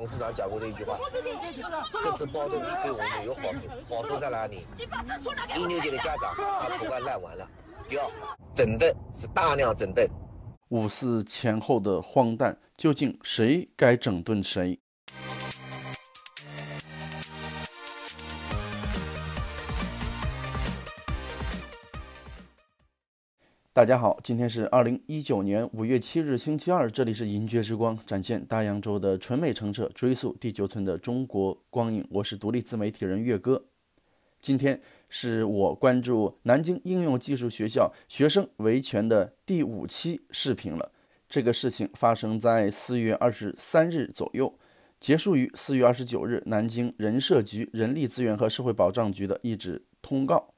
董事长讲过这一句话，这次暴动对我们有好处，好处在哪里？一六届的家长，他不管烂完了，第二整顿是大量整顿。五四前后的荒诞，究竟谁该整顿谁？大家好，今天是二零一九年五月七日，星期二，这里是银爵之光，展现大洋洲的纯美澄澈，追溯第九村的中国光影。我是独立自媒体人月哥。今天是我关注南京应用技术学校学生维权的第五期视频了。这个事情发生在四月二十三日左右，结束于四月二十九日，南京人社局、人力资源和社会保障局的一纸通告。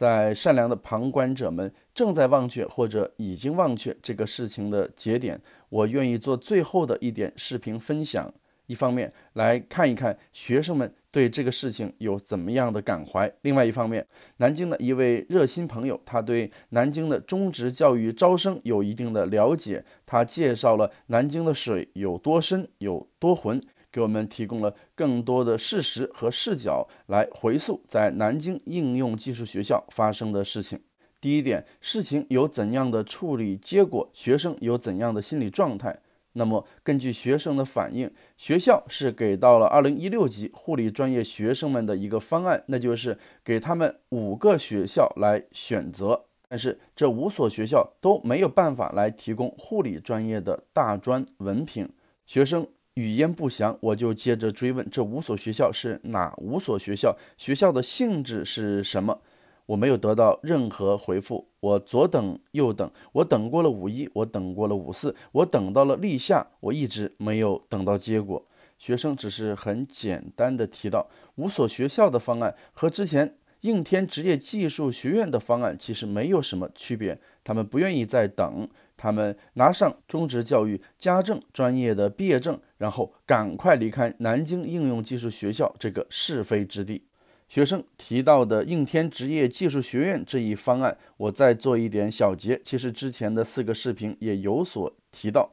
在善良的旁观者们正在忘却或者已经忘却这个事情的节点，我愿意做最后的一点视频分享。一方面来看一看学生们对这个事情有怎么样的感怀；另外一方面，南京的一位热心朋友，他对南京的中职教育招生有一定的了解，他介绍了南京的水有多深、有多浑。给我们提供了更多的事实和视角来回溯在南京应用技术学校发生的事情。第一点，事情有怎样的处理结果，学生有怎样的心理状态？那么，根据学生的反应，学校是给到了二零一六级护理专业学生们的一个方案，那就是给他们五个学校来选择。但是，这五所学校都没有办法来提供护理专业的大专文凭，学生。语焉不详，我就接着追问：这五所学校是哪五所学校？学校的性质是什么？我没有得到任何回复。我左等右等，我等过了五一，我等过了五四，我等到了立夏，我一直没有等到结果。学生只是很简单的提到，五所学校的方案和之前应天职业技术学院的方案其实没有什么区别，他们不愿意再等。他们拿上中职教育家政专业的毕业证，然后赶快离开南京应用技术学校这个是非之地。学生提到的应天职业技术学院这一方案，我再做一点小结。其实之前的四个视频也有所提到。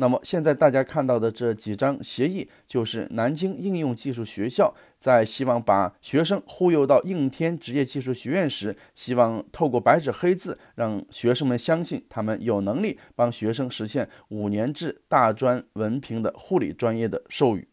那么现在大家看到的这几张协议，就是南京应用技术学校在希望把学生忽悠到应天职业技术学院时，希望透过白纸黑字，让学生们相信他们有能力帮学生实现五年制大专文凭的护理专业的授予。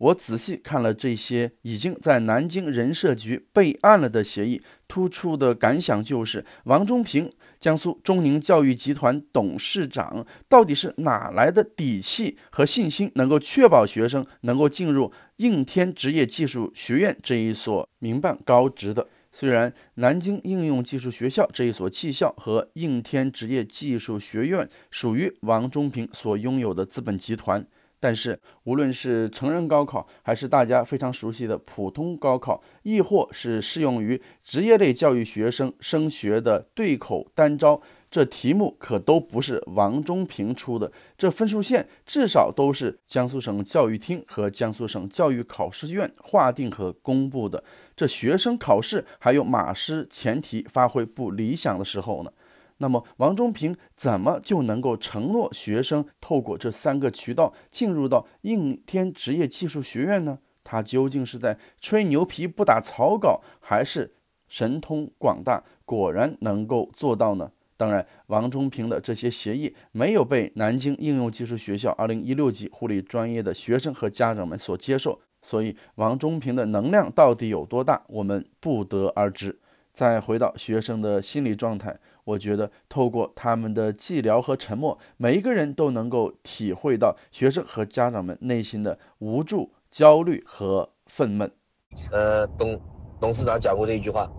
我仔细看了这些已经在南京人社局备案了的协议，突出的感想就是，王忠平，江苏中宁教育集团董事长，到底是哪来的底气和信心，能够确保学生能够进入应天职业技术学院这一所民办高职的？虽然南京应用技术学校这一所技校和应天职业技术学院属于王忠平所拥有的资本集团。但是，无论是成人高考，还是大家非常熟悉的普通高考，亦或是适用于职业类教育学生升学的对口单招，这题目可都不是王中平出的。这分数线至少都是江苏省教育厅和江苏省教育考试院划定和公布的。这学生考试还有马失前蹄、发挥不理想的时候呢？那么王忠平怎么就能够承诺学生透过这三个渠道进入到应天职业技术学院呢？他究竟是在吹牛皮不打草稿，还是神通广大，果然能够做到呢？当然，王忠平的这些协议没有被南京应用技术学校2016级护理专业的学生和家长们所接受，所以王忠平的能量到底有多大，我们不得而知。再回到学生的心理状态。我觉得，透过他们的寂寥和沉默，每一个人都能够体会到学生和家长们内心的无助、焦虑和愤懑。呃，董董事长讲过的一句话：“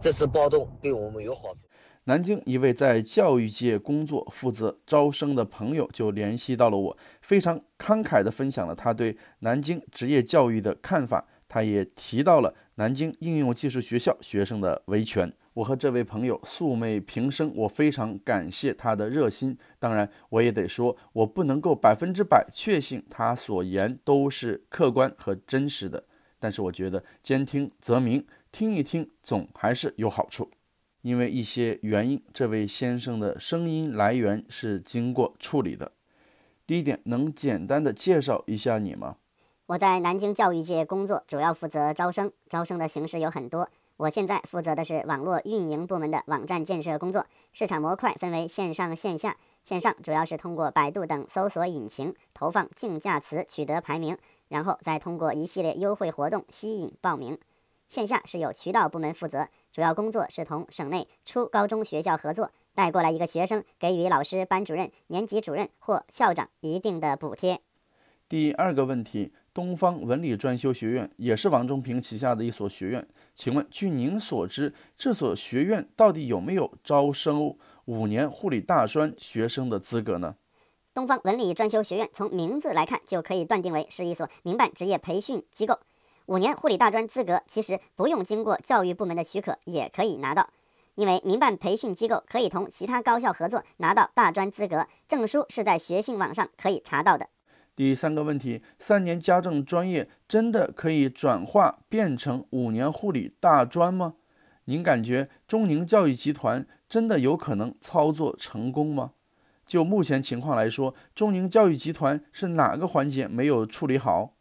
这次暴动对我们有好处。”南京一位在教育界工作、负责招生的朋友就联系到了我，非常慷慨地分享了他对南京职业教育的看法。他也提到了南京应用技术学校学生的维权。我和这位朋友素昧平生，我非常感谢他的热心。当然，我也得说，我不能够百分之百确信他所言都是客观和真实的。但是，我觉得兼听则明，听一听总还是有好处。因为一些原因，这位先生的声音来源是经过处理的。第一点，能简单的介绍一下你吗？我在南京教育界工作，主要负责招生。招生的形式有很多。我现在负责的是网络运营部门的网站建设工作。市场模块分为线上线下。线上主要是通过百度等搜索引擎投放竞价词，取得排名，然后再通过一系列优惠活动吸引报名。线下是由渠道部门负责，主要工作是同省内初高中学校合作，带过来一个学生，给予老师、班主任、年级主任或校长一定的补贴。第二个问题。东方文理专修学院也是王忠平旗下的一所学院，请问据您所知，这所学院到底有没有招收五年护理大专学生的资格呢？东方文理专修学院从名字来看就可以断定为是一所民办职业培训机构。五年护理大专资格其实不用经过教育部门的许可也可以拿到，因为民办培训机构可以同其他高校合作拿到大专资格证书，是在学信网上可以查到的。第三个问题：三年家政专业真的可以转化变成五年护理大专吗？您感觉中宁教育集团真的有可能操作成功吗？就目前情况来说，中宁教育集团是哪个环节没有处理好？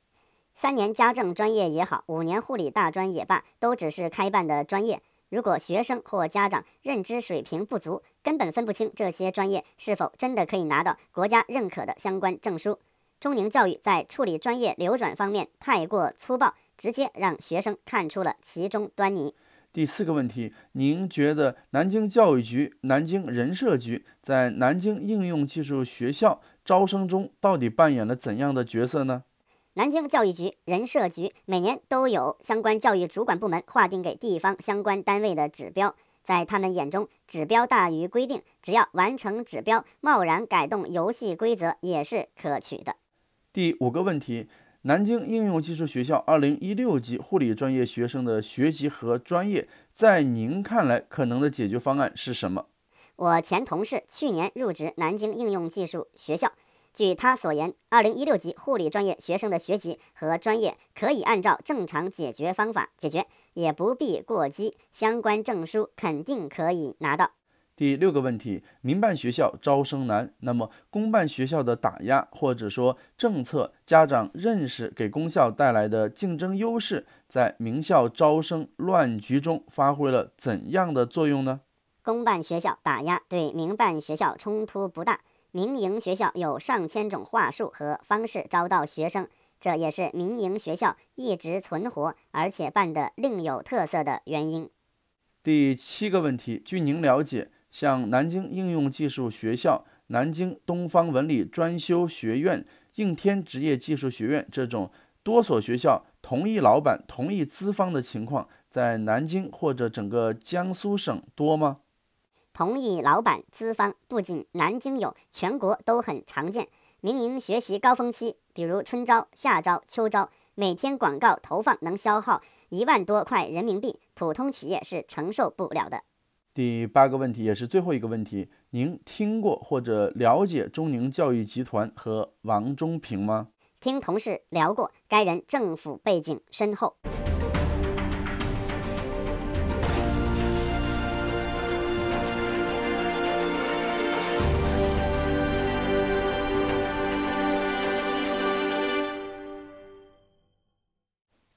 三年家政专业也好，五年护理大专也罢，都只是开办的专业。如果学生或家长认知水平不足，根本分不清这些专业是否真的可以拿到国家认可的相关证书。中宁教育在处理专业流转方面太过粗暴，直接让学生看出了其中端倪。第四个问题，您觉得南京教育局、南京人社局在南京应用技术学校招生中到底扮演了怎样的角色呢？南京教育局、人社局每年都有相关教育主管部门划定给地方相关单位的指标，在他们眼中，指标大于规定，只要完成指标，贸然改动游戏规则也是可取的。第五个问题：南京应用技术学校二零一六级护理专业学生的学籍和专业，在您看来，可能的解决方案是什么？我前同事去年入职南京应用技术学校，据他所言，二零一六级护理专业学生的学籍和专业可以按照正常解决方法解决，也不必过激，相关证书肯定可以拿到。第六个问题，民办学校招生难，那么公办学校的打压或者说政策，家长认识给公校带来的竞争优势，在名校招生乱局中发挥了怎样的作用呢？公办学校打压对民办学校冲突不大，民营学校有上千种话术和方式招到学生，这也是民营学校一直存活而且办得另有特色的原因。第七个问题，据您了解。像南京应用技术学校、南京东方文理专修学院、应天职业技术学院这种多所学校同一老板、同一资方的情况，在南京或者整个江苏省多吗？同一老板资方不仅南京有，全国都很常见。民营学习高峰期，比如春招、夏招、秋招，每天广告投放能消耗一万多块人民币，普通企业是承受不了的。第八个问题，也是最后一个问题：您听过或者了解中宁教育集团和王忠平吗？听同事聊过，该人政府背景深厚。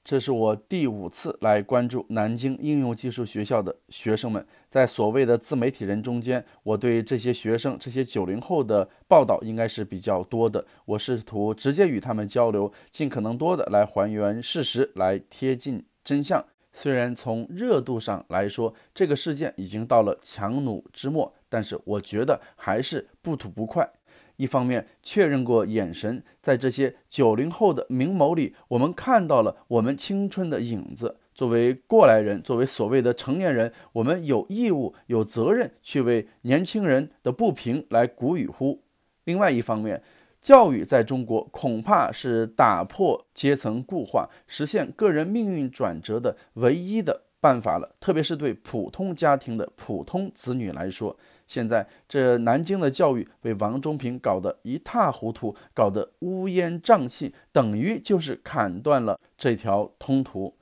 这是我第五次来关注南京应用技术学校的学生们，在所谓的自媒体人中间，我对这些学生、这些九零后的报道应该是比较多的。我试图直接与他们交流，尽可能多的来还原事实，来贴近真相。虽然从热度上来说，这个事件已经到了强弩之末，但是我觉得还是不吐不快。一方面确认过眼神，在这些九零后的明眸里，我们看到了我们青春的影子。作为过来人，作为所谓的成年人，我们有义务、有责任去为年轻人的不平来鼓与呼。另外一方面，教育在中国恐怕是打破阶层固化、实现个人命运转折的唯一的办法了，特别是对普通家庭的普通子女来说。现在这南京的教育被王忠平搞得一塌糊涂，搞得乌烟瘴气，等于就是砍断了这条通途。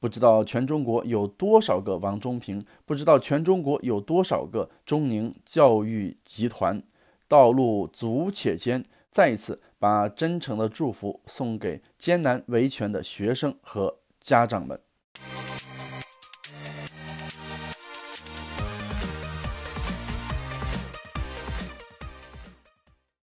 不知道全中国有多少个王忠平，不知道全中国有多少个中宁教育集团。道路阻且艰，再一次把真诚的祝福送给艰难维权的学生和家长们。